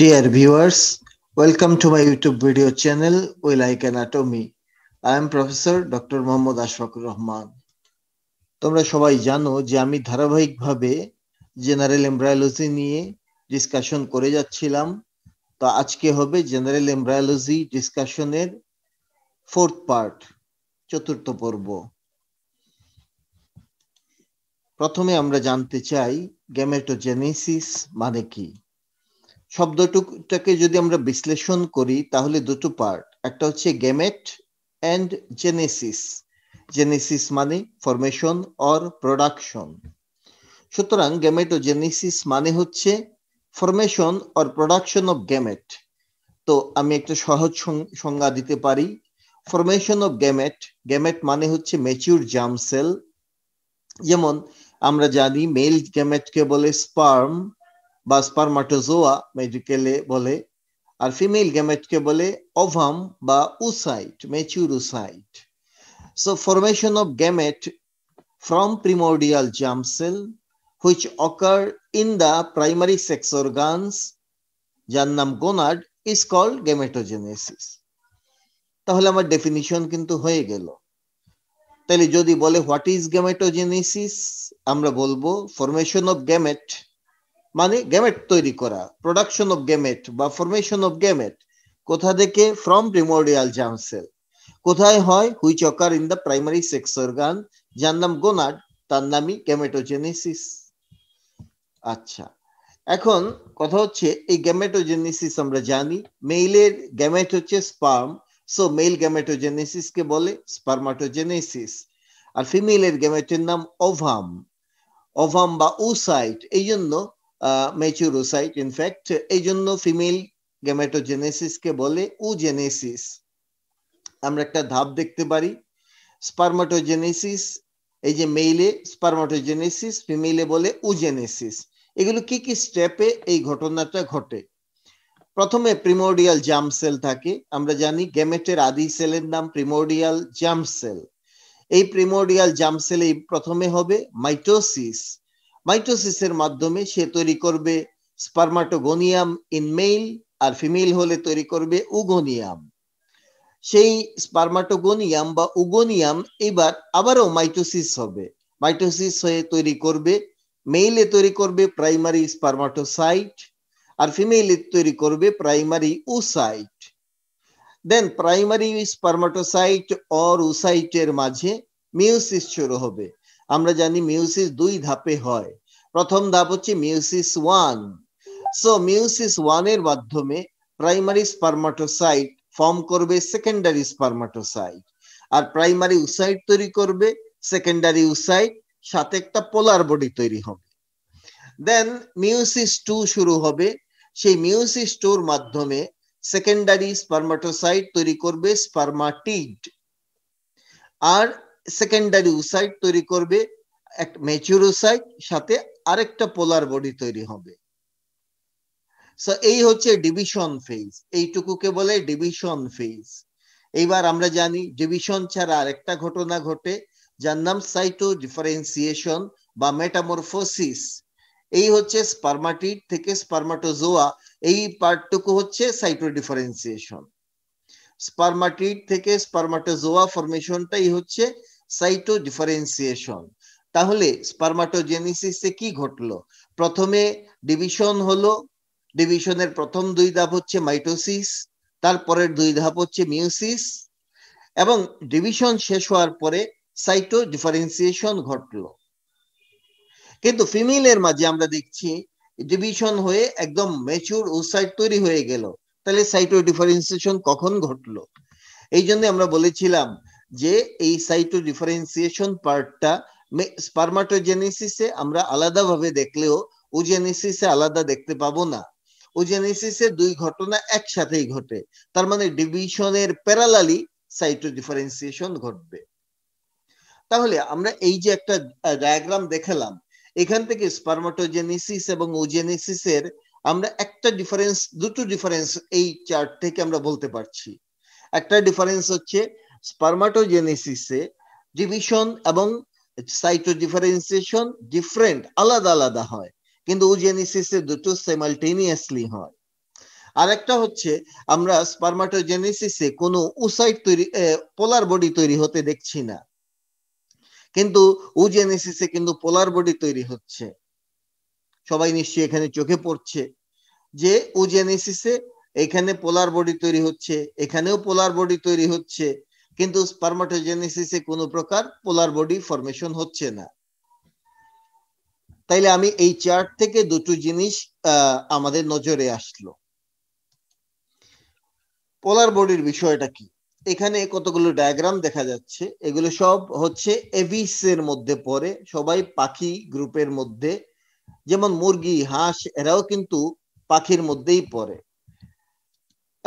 Dear viewers, welcome to my YouTube video channel We Like Anatomy. I am Professor Dr. Mohammad Ashfaqur Rahman. তোমরা সবাই জানো যে আমি ধারাবাহিকভাবে জেনারেল এমব্রায়োলজি নিয়ে ডিসকাশন করে যাচ্ছিলাম তো আজকে হবে জেনারেল এমব্রায়োলজি ডিসকাশনের ফোর্থ পার্ট চতুর্থ পর্ব প্রথমে আমরা জানতে চাই গ্যামেটোজেনেসিস মানে কি শব্দটুকটাকে যদি আমরা বিশ্লেষণ করি তাহলে দুটো পার্ট একটা হচ্ছে গেমেট অ্যান্ড জেনেসিস জেনেসিস মানে ফরমেশন অর প্রোডাকশন সুতরাং গেমেট ও জেনেসিস মানে হচ্ছে formation or production of gamete তো আমি একটা সহজ সংজ্ঞা দিতে পারি ফরমেশন অফ গেমেট গেমেট মানে হচ্ছে ম্যাচিউর জাম সেল যেমন আমরা জানি মেল গেমেটকে বলে স্পার্ম বা স্পার্মাটোজোয়া মেডিকেলে বলে আর ফিমেল গ্যামেটকে বলে ওভাম বা oocyte oocyte so formation of gamete from primordial germ cell which occur in the primary sex sex যার নাম গোনাড ইজ কল গ্যামেটোজেনেসিস তাহলে আমার ডেফিনিশন কিন্তু হয়ে গেল তাহলে যদি বলে হোয়াট ইজ গ্যামেটোজেনেসিস আমরা বলবো ফরমেশন অফ গ্যামেট মানে গ্যামেট তৈরি করা প্রোডাকশন অফ গ্যামেট বা ফরমেশন অফ গ্যামেট কোথা থেকে ফ্রম প্রিমোরিয়াল জার্ম কোথায় হয় which occur in the primary sex organ যার নাম গোনাড তার নামই গ্যামেটোজেনেসিস আচ্ছা এখন কথা হচ্ছে এই গ্যামেটোজেনেসিস আমরা জানি মেইলের গ্যামেট হচ্ছে স্পার্ম সো মেল গ্যামেটোজেনেসিস কে বলে স্পার্মাটোজেনেসিস আর ফিমেলের গ্যামেটের নাম ওভাম ওভাম বা উসাইট এই জন্য ম্যাচুরোসাইট ইনফ্যাক্ট এই জন্য ফিমেল গ্যামেটোজেনেসিসকে বলে উজেনেসিস আমরা একটা ধাপ দেখতে পারি স্পার্মাটোজেনেসিস এই যে মেইলে স্পার্মাটোজেনেসিস ফিমেলে বলে উজেনেসিস এগুলো কি কি স্টেপে এই ঘটনাটা ঘটে প্রথমে প্রিমোডিয়াল জাম সেল থাকে আমরা জানি গ্যামেটের আদি সেলের নাম প্রিমোডিয়াল জাম সেল এই প্রিমোডিয়াল জাম সেলে প্রথমে হবে মাইটোসিস মাইটোসিসের মাধ্যমে সে তৈরি করবে স্পার্মাটোগোনিয়াম ইন মেল আর ফিমেল হলে তৈরি করবে উগোনিয়াম সেই স্পার্মাটোগোনিয়াম বা উগোনিয়াম এবার আবারও মাইটোসিস হবে মাইটোসিস হয়ে তৈরি করবে মেইলে তৈরি করবে প্রাইমারি স্পার্মাটোসাইট আর ফিমেলে তৈরি করবে primary oocyte then primary spermatocyte or উসাইটের মাঝে মিউসিস শুরু হবে আমরা জানি মিউসিস দুই ধাপে হয় প্রথম ধাপ হচ্ছে মিউসিস ওয়ান সো মিউসিস ওয়ানের মাধ্যমে প্রাইমারি স্পার্মাটোসাইট ফর্ম করবে সেকেন্ডারি স্পার্মাটোসাইট আর প্রাইমারি উসাইট তৈরি করবে সেকেন্ডারি উসাইট সাথে একটা পোলার বডি তৈরি হবে দেন মিউসিস টু শুরু হবে সেই মিউসিস টুর মাধ্যমে সেকেন্ডারি স্পার্মাটোসাইট তৈরি করবে স্পার্মাটিড আর সেকেন্ডারি উসাইট তৈরি করবে এক মেচুরোসাইট সাথে আরেকটা পোলার বডি তৈরি হবে সো এই হচ্ছে ডিভিশন ফেজ এইটুকুকে বলে ডিভিশন ফেজ এইবার আমরা জানি ডিভিশন ছাড়া আরেকটা ঘটনা ঘটে যার নাম সাইটো ডিফারেন্সিয়েশন বা মেটামরফোসিস এই হচ্ছে স্পার্মাটিড থেকে স্পার্মাটোজোয়া এই পার্টটুকু হচ্ছে সাইটো ডিফারেন্সিয়েশন স্পার্মাটিড থেকে স্পার্মাটোজোয়া ফরমেশনটাই হচ্ছে সাইটো ডিফারেন্সিয়েশন তাহলে স্পার্মাটোজেনিসিসে কি ঘটলো প্রথমে ডিভিশন হলো ডিভিশনের প্রথম দুই ধাপ হচ্ছে মাইটোসিস তারপরের দুই ধাপ হচ্ছে মিউসিস এবং ডিভিশন শেষ হওয়ার পরে সাইটো ডিফারেন্সিয়েশন ঘটলো কিন্তু ফিমেলের মাঝে আমরা দেখছি ডিভিশন হয়ে একদম মেচুর ওসাইট তৈরি হয়ে গেল তাহলে সাইটো ডিফারেন্সিয়েশন কখন ঘটলো এই জন্য আমরা বলেছিলাম যে এই সাইটো ডিফারেন্সিয়েশন পার্টটা স্পার্মাটোজেনেসিসে আমরা আলাদাভাবে দেখলেও ওজেনেসিসে আলাদা দেখতে পাবো না ওজেনেসিসে দুই ঘটনা একসাথেই ঘটে তার মানে ডিভিশনের প্যারালালি সাইটো ডিফারেন্সিয়েশন ঘটবে তাহলে আমরা এই যে একটা ডায়াগ্রাম দেখালাম এখান থেকে স্পার্মাটোজেনেসিস এবং ওজেনেসিসের আমরা একটা ডিফারেন্স দুটো ডিফারেন্স এই চার্ট থেকে আমরা বলতে পারছি একটা ডিফারেন্স হচ্ছে স্পার্মাটোজেনেসিসে ডিভিশন এবং সাইটো ডিফারেন্সিয়েশন ডিফারেন্ট আলাদা আলাদা হয় কিন্তু উজেনিসিসে দুটো সাইমালটেনিয়াসলি হয় আরেকটা হচ্ছে আমরা স্পার্মাটোজেনেসিসে কোনো উসাইট তৈরি পোলার বডি তৈরি হতে দেখছি না কিন্তু ওজেনিসিসে কিন্তু পোলার বডি তৈরি হচ্ছে সবাই নিশ্চয়ই এখানে চোখে পড়ছে যে ওজেনিসিসে এখানে পোলার বডি তৈরি হচ্ছে এখানেও পোলার বডি তৈরি হচ্ছে কিন্তু স্পার্মাটোজেনেসিসে কোনো প্রকার পোলার বডি ফরমেশন হচ্ছে না তাইলে আমি এই চার্ট থেকে দুটো জিনিস আমাদের নজরে আসলো পোলার বডির বিষয়টা কি এখানে কতগুলো ডায়াগ্রাম দেখা যাচ্ছে এগুলো সব হচ্ছে এভিস এর মধ্যে পড়ে সবাই পাখি গ্রুপের মধ্যে যেমন মুরগি হাঁস এরাও কিন্তু পাখির মধ্যেই পড়ে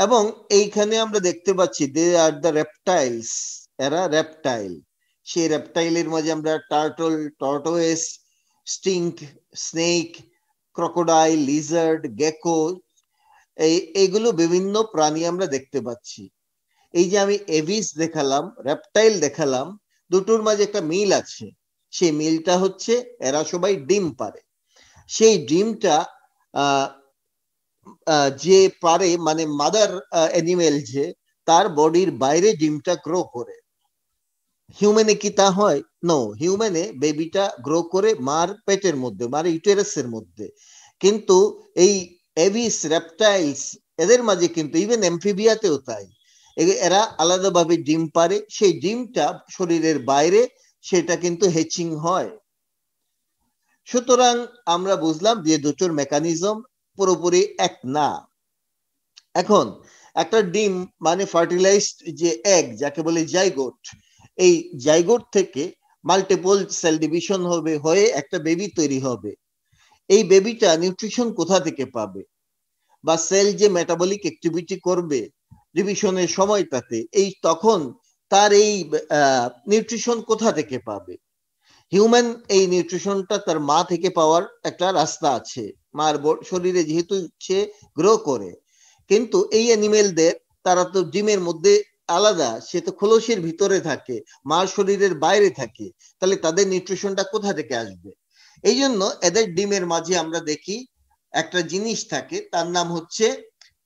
এবং এইখানে আমরা দেখতে পাচ্ছি দে আর দ্য রেপটাইলস এরা রেপটাইল সেই রেপটাইলের মাঝে আমরা turtle tortoise skink snake crocodile lizard gecko এই এগুলো বিভিন্ন প্রাণী আমরা দেখতে পাচ্ছি এই যে আমি এভিস দেখালাম রেপটাইল দেখালাম দুটোর মাঝে একটা মিল আছে সেই মিলটা হচ্ছে এরা সবাই ডিম পারে সেই ডিমটা যে পারে মানে মাদার অ্যানিমেল যে তার বডির বাইরে ডিমটা গ্রো করে হিউম্যানে কি তা হয় নো হিউম্যানে বেবিটা গ্রো করে মার পেটের মধ্যে মার ইউটেরাসের মধ্যে কিন্তু এই এভিস রেপটাইলস এদের মাঝে কিন্তু ইভেন এমফিবিয়াতেও তাই এরা আলাদাভাবে ডিম পারে সেই ডিমটা শরীরের বাইরে সেটা কিন্তু হেচিং হয় সুতরাং আমরা বুঝলাম যে দুটোর মেকানিজম পুরোপুরি এক না এখন একটা ডিম মানে ফার্টিলাইজড যে এগ যাকে বলে জাইগোট এই জাইগোট থেকে মাল্টিপল সেল ডিভিশন হবে হয়ে একটা বেবি তৈরি হবে এই বেবিটা নিউট্রিশন কোথা থেকে পাবে বা সেল যে মেটাবলিক অ্যাক্টিভিটি করবে ডিভিশনের সময়টাতে এই তখন তার এই নিউট্রিশন কোথা থেকে পাবে হিউম্যান এই নিউট্রিশনটা তার মা থেকে পাওয়ার একটা রাস্তা আছে মার শরীরে যেহেতু সে গ্রহ করে কিন্তু এই অ্যানিমেলদের তারা তো ডিমের মধ্যে আলাদা সে তো খোলসের ভিতরে থাকে মার শরীরের বাইরে থাকে তাহলে তাদের নিউট্রিশনটা কোথা থেকে আসবে এই জন্য এদের ডিমের মাঝে আমরা দেখি একটা জিনিস থাকে তার নাম হচ্ছে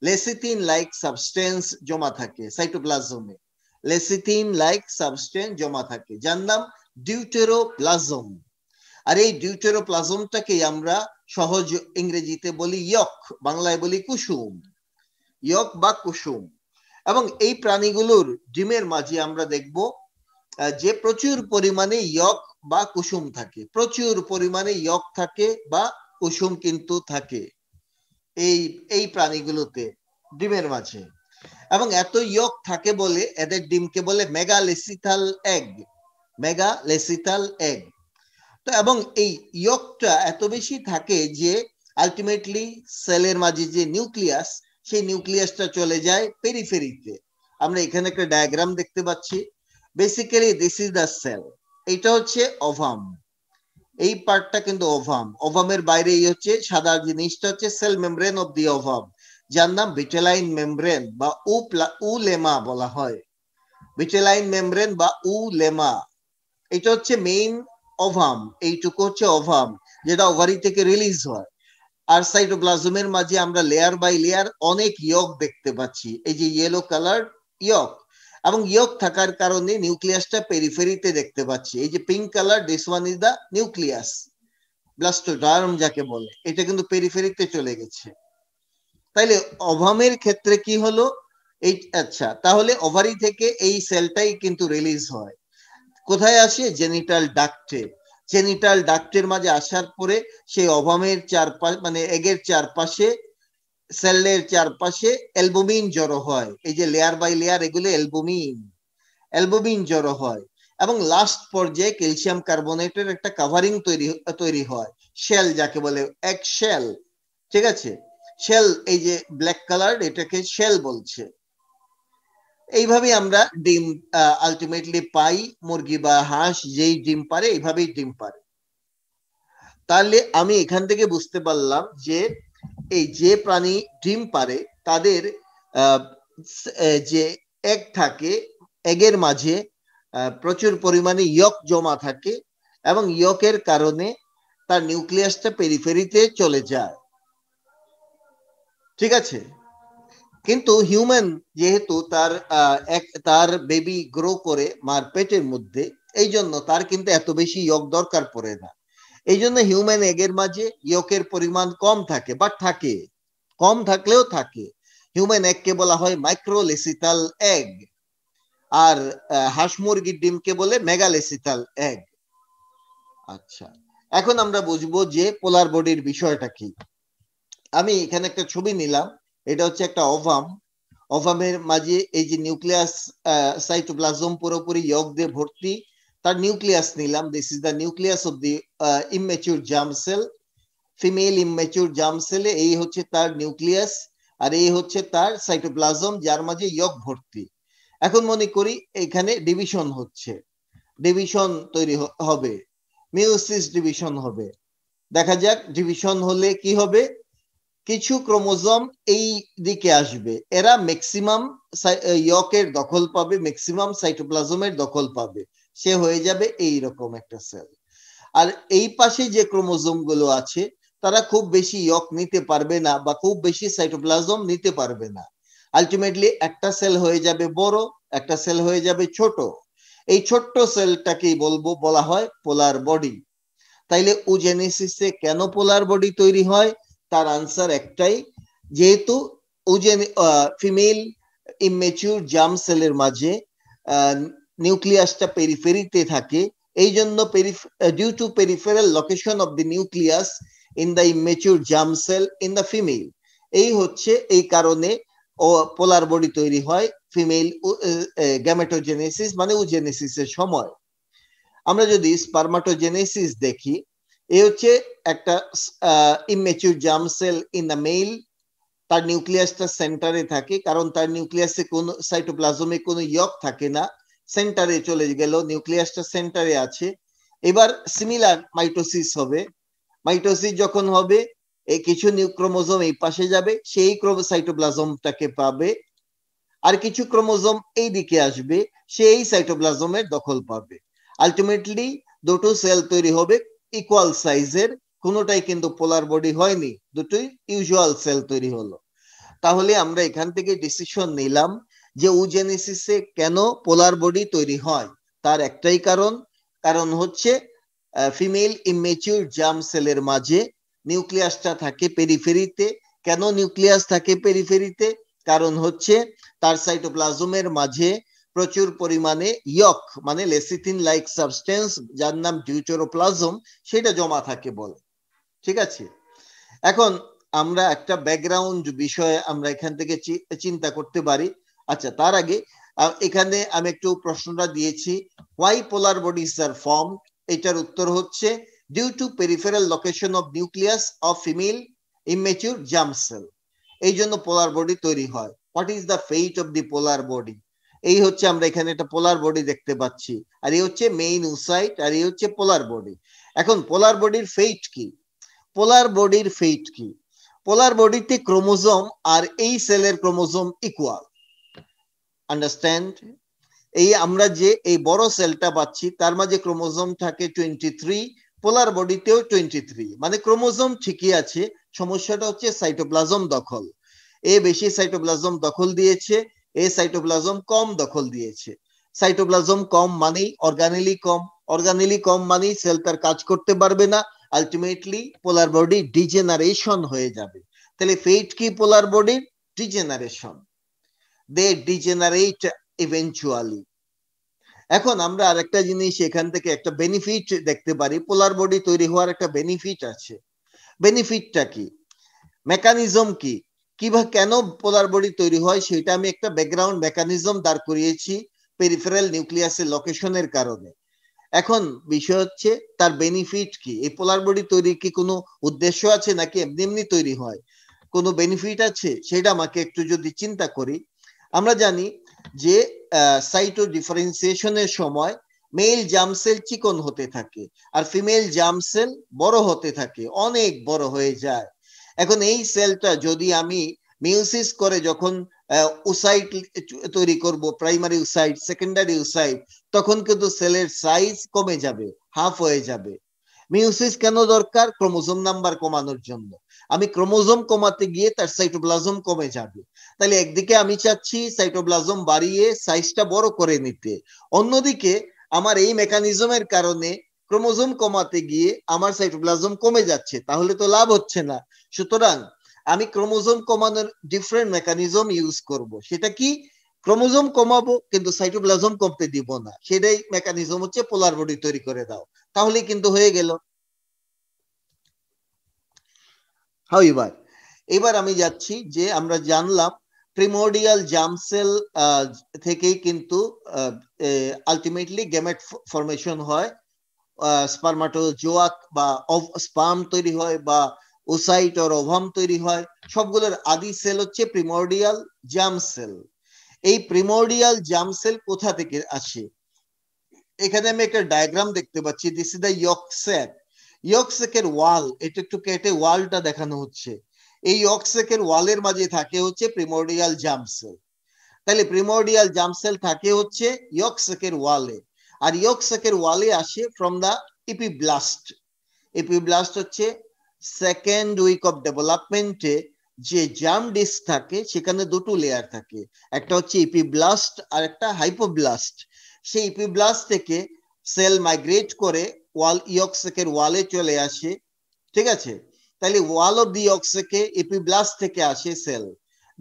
লেসিথিন লাইক সাবস্টেন্স জমা থাকে সাইটোপ্লাজমে লেসিথিন লাইক সাবস্টেন্স জমা থাকে যার নাম ডিউটেরোপ্লাজম আর এই ডিউটেরোপ্লাজমটাকেই আমরা সহজ ইংরেজিতে বলি ইয়ক বাংলায় বলি কুসুম ইয়ক বা কুসুম এবং এই প্রাণীগুলোর ডিমের মাঝে আমরা দেখব যে প্রচুর পরিমাণে ইয়ক বা কুসুম থাকে প্রচুর পরিমাণে ইয়ক থাকে বা কুসুম কিন্তু থাকে এই এই প্রাণীগুলোতে ডিমের মাঝে এবং এত ইয়ক থাকে বলে এদের ডিমকে বলে megalecithal egg megalecithal egg তো এবং এই ইয়কটা এত বেশি থাকে যে আলটিমেটলি সেলের মাঝে যে নিউক্লিয়াস সেই নিউক্লিয়াসটা চলে যায় পেরিফেরিতে আমরা এখানে একটা ডায়াগ্রাম দেখতে পাচ্ছি basically this is the cell এটা হচ্ছে ওভাম এই পার্টটা কিন্তু ওভাম ওভামের বাইরে এই হচ্ছে সাদা জিনিসটা হচ্ছে cell membrane of the ovum যার নাম ভিটেলাইন মেমব্রেন বা উ উলেমা বলা হয় ভিটেলাইন মেমব্রেন বা উলেমা এটা হচ্ছে মেইন ওভাম এইটুকু হচ্ছে ওভাম যেটা ওভারি থেকে রিলিজ হয় আর সাইটোপ্লাজমের মাঝে আমরা লেয়ার বাই লেয়ার অনেক ইয়ক দেখতে পাচ্ছি এই যে ইয়েলো কালার ইয়ক এবং ইয়ক থাকার কারণে নিউক্লিয়াসটা পেরিফেরিতে দেখতে পাচ্ছি এই যে pink colour this one is the nucleus blastoderm যাকে বলে এটা কিন্তু পেরিফেরিতে চলে গেছে তাইলে অভামের ক্ষেত্রে কি হলো এই আচ্ছা তাহলে ওভারি থেকে এই সেলটাই কিন্তু রিলিজ হয় কোথায় আসে জেনিটাল ডাক্টে জেনিটাল ডাক্টের মাঝে আসার পরে সেই অভামের চারপাশ মানে এগের চারপাশে সেলের চারপাশে অ্যালবুমিন জড়ো হয় এই যে লেয়ার বাই লেয়ার এগুলো অ্যালবুমিন অ্যালবুমিন জড়ো হয় এবং লাস্ট পর্যায়ে ক্যালসিয়াম কার্বোনেটের একটা কাভারিং তৈরি তৈরি হয় শেল যাকে বলে এক শেল ঠিক আছে শেল এই যে ব্ল্যাক কালার এটাকে শেল বলছে এইভাবে আমরা ডিম আলটিমেটলি পাই মুরগি বা হাঁস যেই ডিম পারে এইভাবেই ডিম পারে তাহলে আমি এখান থেকে বুঝতে পারলাম যে এই যে প্রাণী ডিম পারে তাদের যে এক থাকে এগের মাঝে প্রচুর পরিমাণে ইয়ক জমা থাকে এবং ইয়কের কারণে তার নিউক্লিয়াসটা পেরিফেরিতে চলে যায় ঠিক আছে কিন্তু হিউম্যান যেহেতু তার এক তার বেবি গ্রো করে মার পেটের মধ্যে এই জন্য তার কিন্তু এত বেশি ইয়ক দরকার পড়ে না এই জন্য হিউম্যান এগের মাঝে ইয়কের পরিমাণ কম থাকে বাট থাকে কম থাকলেও থাকে হিউম্যান এগকে বলা হয় মাইক্রোলেসিটাল এগ আর হাঁস মুরগির ডিমকে বলে মেগালেসিটাল এগ আচ্ছা এখন আমরা বুঝবো যে পোলার বডির বিষয়টা কি আমি এখানে একটা ছবি নিলাম এটা হচ্ছে একটা অভাম অভামের মাঝে এই যে নিউক্লিয়াস সাইটোপ্লাজম পুরোপুরি ইয়ক দিয়ে ভর্তি তার নিউক্লিয়াস নিলাম this is the nucleus of the immature germ cell female immature germ সেলে এই হচ্ছে তার নিউক্লিয়াস আর এই হচ্ছে তার সাইটোপ্লাজম যার মাঝে ইয়ক ভর্তি এখন মনে করি এখানে ডিভিশন হচ্ছে ডিভিশন তৈরি হবে মিউসিস ডিভিশন হবে দেখা যাক ডিভিশন হলে কি হবে কিছু ক্রোমোজোম এই দিকে আসবে এরা ম্যাক্সিমাম ইয়কের দখল পাবে ম্যাক্সিমাম সাইটোপ্লাজমের দখল পাবে সে হয়ে যাবে এই রকম একটা সেল আর এই পাশে যে ক্রোমোজোম গুলো আছে তারা খুব বেশি ইয়ক নিতে পারবে না বা খুব বেশি সাইটোপ্লাজম নিতে পারবে না আলটিমেটলি একটা সেল হয়ে যাবে বড় একটা সেল হয়ে যাবে ছোট এই ছোট্ট সেলটাকেই বলবো বলা হয় পোলার বডি তাইলে উজেনেসিসে কেন পোলার বডি তৈরি হয় তার আনসার একটাই যেহেতু ওই যে ফিমেল ইমেচিউর জাম সেলের মাঝে নিউক্লিয়াসটা পেরিফেরিতে থাকে এই জন্য due to peripheral location of the nucleus in the immature germ cell in the female এই হচ্ছে এই কারণে ও পোলার বডি তৈরি হয় ফিমেল গ্যামেটোজেনেসিস মানে উজেনেসিসের সময় আমরা যদি স্পার্মাটোজেনেসিস দেখি এ হচ্ছে একটা immature germ cell in the male তার নিউক্লিয়াসটা সেন্টারে থাকে কারণ তার নিউক্লিয়াসে কোনো সাইটোপ্লাজমে কোনো ইয়ক থাকে না সেন্টারে চলে গেল নিউক্লিয়াসটা সেন্টারে আছে এবার সিমিলার মাইটোসিস হবে মাইটোসিস যখন হবে এই কিছু নিউক্রোমোজম এই পাশে যাবে সেই সাইটোপ্লাজমটাকে পাবে আর কিছু ক্রোমোজোম এই দিকে আসবে সেই সাইটোপ্লাজমের দখল পাবে আলটিমেটলি দুটো সেল তৈরি হবে ইকুয়াল সাইজের কোনোটাই কিন্তু পোলার বডি হয়নি দুটোই ইউজুয়াল সেল তৈরি হলো তাহলে আমরা এখান থেকে ডিসিশন নিলাম যে উজেনেসিসে কেন পোলার বডি তৈরি হয় তার একটাই কারণ কারণ হচ্ছে ফিমেল ইমেচিউর জাম সেলের মাঝে নিউক্লিয়াসটা থাকে পেরিফেরিতে কেন নিউক্লিয়াস থাকে পেরিফেরিতে কারণ হচ্ছে তার সাইটোপ্লাজমের মাঝে প্রচুর পরিমাণে ইয়ক মানে লেসিথিন লাইক সাবস্টেন্স যার নাম ডিউচেরোপ্লাজম সেটা জমা থাকে বলে ঠিক আছে এখন আমরা একটা ব্যাকগ্রাউন্ড বিষয়ে আমরা এখান থেকে চিন্তা করতে পারি আচ্ছা তার আগে এখানে আমি একটু প্রশ্নটা দিয়েছি why polar bodies are form এটার উত্তর হচ্ছে due to peripheral location of nucleus of female immature germ cell এই জন্য পোলার বডি তৈরি হয় what is the fate of the polar body এই হচ্ছে আমরা এখানে একটা পোলার বডি দেখতে পাচ্ছি আর এই হচ্ছে মেইন উসাইট আর এই হচ্ছে পোলার বডি এখন পোলার বডির ফেইট কি পোলার বডির ফেইট কি পোলার বডিতে ক্রোমোজোম আর এই সেলের ক্রোমোজোম ইকুয়াল আন্ডারস্ট্যান্ড এই আমরা যে এই বড় সেলটা পাচ্ছি তার মাঝে ক্রোমোজোম থাকে টোয়েন্টি থ্রি পোলার বডিতেও টোয়েন্টি থ্রি মানে ক্রোমোজোম ঠিকই আছে সমস্যাটা হচ্ছে সাইটোপ্লাজম দখল এ বেশি সাইটোপ্লাজম দখল দিয়েছে এই সাইটোপ্লাজম কম দখল দিয়েছে সাইটোপ্লাজম কম মানেই অর্গানেলি কম অর্গানেলি কম মানেই সেল তার কাজ করতে পারবে না আলটিমেটলি পোলার বডি ডিজেনারেশন হয়ে যাবে তাহলে ফেট কি পোলার বডির ডিজেনারেশন দে ডিজেনারেট ইভেনচুয়ালি এখন আমরা আরেকটা জিনিস এখান থেকে একটা বেনিফিট দেখতে পারি পোলার বডি তৈরি হওয়ার একটা বেনিফিট আছে বেনিফিটটা কি মেকানিজম কি কিভাবে কেন পোলার বডি তৈরি হয় সেটা আমি একটা ব্যাকগ্রাউন্ড মেকানিজম দাঁড় করিয়েছি পেরিফেরাল নিউক্লিয়াসের লোকেশনের কারণে এখন বিষয় হচ্ছে তার বেনিফিট কি এই পোলার বডি তৈরির কি কোনো উদ্দেশ্য আছে নাকি এমনি এমনি তৈরি হয় কোনো বেনিফিট আছে সেটা আমাকে একটু যদি চিন্তা করি আমরা জানি যে সাইটো ডিফারেন্সিয়েশনের সময় মেল জামসেল চিকন হতে থাকে আর ফিমেল জামসেল বড় হতে থাকে অনেক বড় হয়ে যায় এখন এই সেলটা যদি আমি মিউসিস করে যখন উসাইট তৈরি করব প্রাইমারি উসাইট সেকেন্ডারি উসাইট তখন কিন্তু সেলের সাইজ কমে যাবে হাফ হয়ে যাবে মিউসিস কেন দরকার ক্রোমোজোম নাম্বার কমানোর জন্য আমি ক্রোমোজোম কমাতে গিয়ে তার সাইটোপ্লাজম কমে যাবে তাহলে একদিকে আমি চাচ্ছি সাইটোপ্লাজম বাড়িয়ে সাইজটা বড় করে নিতে অন্যদিকে আমার এই মেকানিজমের কারণে ক্রোমোজোম কমাতে গিয়ে আমার সাইটোপ্লাজম কমে যাচ্ছে তাহলে তো লাভ হচ্ছে না সুতরাং আমি ক্রোমোজোম কমানোর ডিফারেন্ট মেকানিজম ইউজ করব সেটা কি ক্রোমোজোম কমাবো কিন্তু সাইটোপ্লাজম কমতে দিব না সেটাই মেকানিজম হচ্ছে পোলার বডি তৈরি করে দাও তাহলে কিন্তু হয়ে গেল হাউ এবার এবার আমি যাচ্ছি যে আমরা জানলাম প্রিমোডিয়াল জামসেল থেকেই কিন্তু আলটিমেটলি গ্যামেট ফর্মেশন হয় জোয়াক বা স্পাম তৈরি হয় বা ওসাইট আর ওভাম তৈরি হয় সবগুলোর আদি সেল হচ্ছে প্রিমোর্ডিয়াল জাম সেল এই প্রিমোর্ডিয়াল জাম সেল কোথা থেকে আসে এখানে আমি একটা ডায়াগ্রাম দেখতে পাচ্ছি দিস ইজ দ্য ইয়কসেক ইয়কসেকের ওয়াল এটা একটু কেটে ওয়ালটা দেখানো হচ্ছে এই ইয়কসেকের ওয়ালের মাঝে থাকে হচ্ছে প্রিমোর্ডিয়াল জাম সেল তাহলে প্রিমোর্ডিয়াল জাম সেল থাকে হচ্ছে ইয়কসেকের ওয়ালে আর ইয়ক ওয়ালে আসে ফ্রম দ্য ইপিব্লাস্ট ইপিব্লাস্ট হচ্ছে সেকেন্ড উইক অফ ডেভেলপমেন্টে যে জাম ডিস্ক থাকে সেখানে দুটো লেয়ার থাকে একটা হচ্ছে ইপিব্লাস্ট আর একটা হাইপোব্লাস্ট সেই ইপিব্লাস্ট থেকে সেল মাইগ্রেট করে ওয়াল ইয়ক্সেকের ওয়ালে চলে আসে ঠিক আছে তাহলে ওয়াল অফ দি ইয়ক্সেকে ইপিব্লাস্ট থেকে আসে sell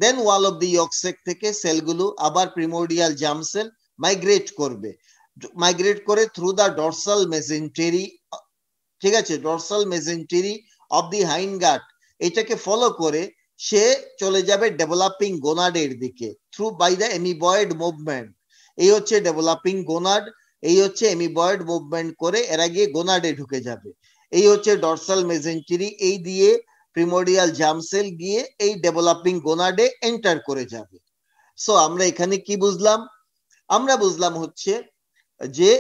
then wall of the ইয়ক্সেক থেকে সেলগুলো আবার প্রিমোডিয়াল জাম সেল মাইগ্রেট করবে মাইগ্রেট করে থ্রু দা ডরসাল মেজেন্টেরি ঠিক আছে ডরসাল মেজেন্টেরি অব দি হাইনগাট এটাকে ফলো করে সে চলে যাবে ডেভেলপিং গোনাডের দিকে through by the amoeboid movement এই হচ্ছে ডেভেলপিং গোনাড এই হচ্ছে এমিবয়েড মুভমেন্ট করে এরা গিয়ে গোনাডে ঢুকে যাবে এই হচ্ছে ডরসাল মেজেন্টেরি এই দিয়ে প্রিমোডিয়াল জামসেল গিয়ে এই ডেভেলপিং গোনাডে এন্টার করে যাবে সো আমরা এখানে কি বুঝলাম আমরা বুঝলাম হচ্ছে যে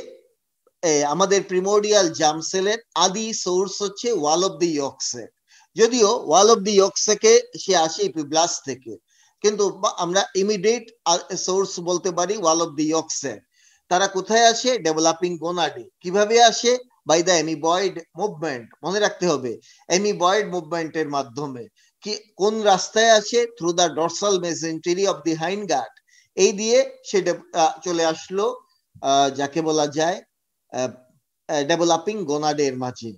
আমাদের প্রিমোডিয়াল জামসেলের আদি সোর্স হচ্ছে ওয়াল অফ দি ইয়কসেক যদিও ওয়াল অফ দি ইয়কসেকে সে আসে ইপিব্লাস থেকে কিন্তু আমরা ইমিডিয়েট সোর্স বলতে পারি ওয়াল অফ দি ইয়কসেক তারা কোথায় আসে ডেভেলপিং গোনাডে কিভাবে আসে বাই দ্য অ্যামিবয়েড মুভমেন্ট মনে রাখতে হবে অ্যামিবয়েড মুভমেন্টের মাধ্যমে কি কোন রাস্তায় আসে through the dorsal mesentery of the hindgut এই দিয়ে সে চলে আসলো যাকে বলা যায় ডেভেলপিং গোনাডের মাঝে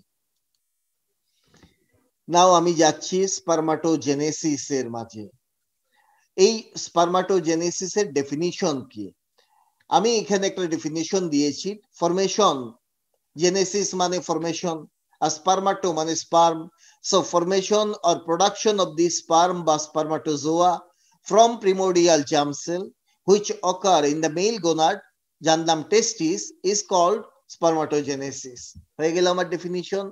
নাও আমি যাচ্ছি স্পার্মাটোজেনেসিস এর মাঝে এই স্পার্মাটোজেনেসিস এর ডেফিনিশন কি আমি এখানে একটা ডেফিনিশন দিয়েছি ফরমেশন জেনেসিস মানে ফরমেশন আর স্পার্মাটো মানে sperm so formation or production of the sperm বা spermatozoa from primordial germ cell which occur in the male gonad জানলাম টেস্টিস ইজ কল্ড স্পার্মাটোজেনেসিস হয়ে গেল আমার ডেফিনিশন